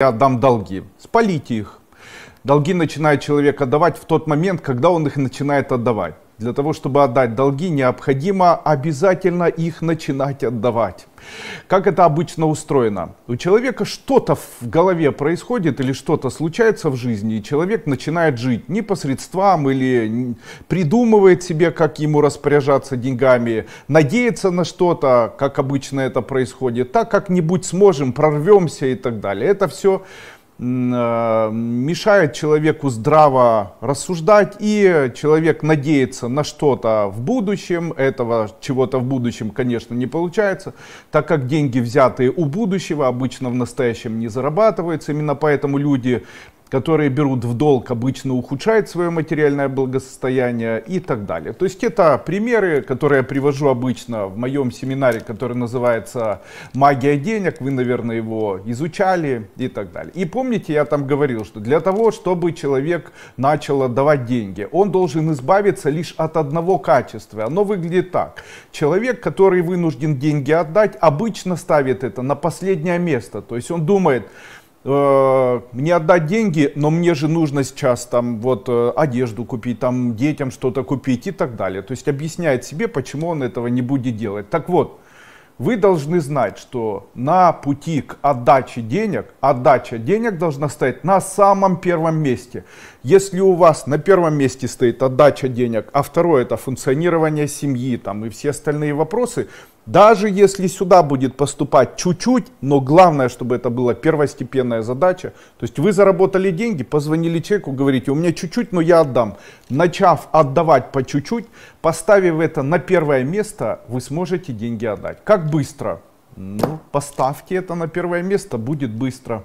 я отдам долги. Спалите их. Долги начинает человек отдавать в тот момент, когда он их начинает отдавать. Для того, чтобы отдать долги, необходимо обязательно их начинать отдавать. Как это обычно устроено? У человека что-то в голове происходит или что-то случается в жизни, и человек начинает жить не по средствам или придумывает себе, как ему распоряжаться деньгами, надеется на что-то, как обычно это происходит, так как-нибудь сможем, прорвемся и так далее. Это все Э, мешает человеку здраво рассуждать, и человек надеется на что-то в будущем, этого чего-то в будущем, конечно, не получается, так как деньги, взятые у будущего, обычно в настоящем не зарабатываются, именно поэтому люди которые берут в долг, обычно ухудшают свое материальное благосостояние и так далее. То есть это примеры, которые я привожу обычно в моем семинаре, который называется «Магия денег». Вы, наверное, его изучали и так далее. И помните, я там говорил, что для того, чтобы человек начал отдавать деньги, он должен избавиться лишь от одного качества. Оно выглядит так. Человек, который вынужден деньги отдать, обычно ставит это на последнее место. То есть он думает, мне э, отдать деньги, но мне же нужно сейчас там вот э, одежду купить, там детям что-то купить и так далее. То есть объясняет себе, почему он этого не будет делать. Так вот, вы должны знать, что на пути к отдаче денег, отдача денег должна стоять на самом первом месте. Если у вас на первом месте стоит отдача денег, а второе это функционирование семьи там, и все остальные вопросы, даже если сюда будет поступать чуть-чуть, но главное, чтобы это была первостепенная задача. То есть вы заработали деньги, позвонили человеку, говорите, у меня чуть-чуть, но я отдам. Начав отдавать по чуть-чуть, поставив это на первое место, вы сможете деньги отдать. Как быстро? Ну, поставьте это на первое место, будет быстро.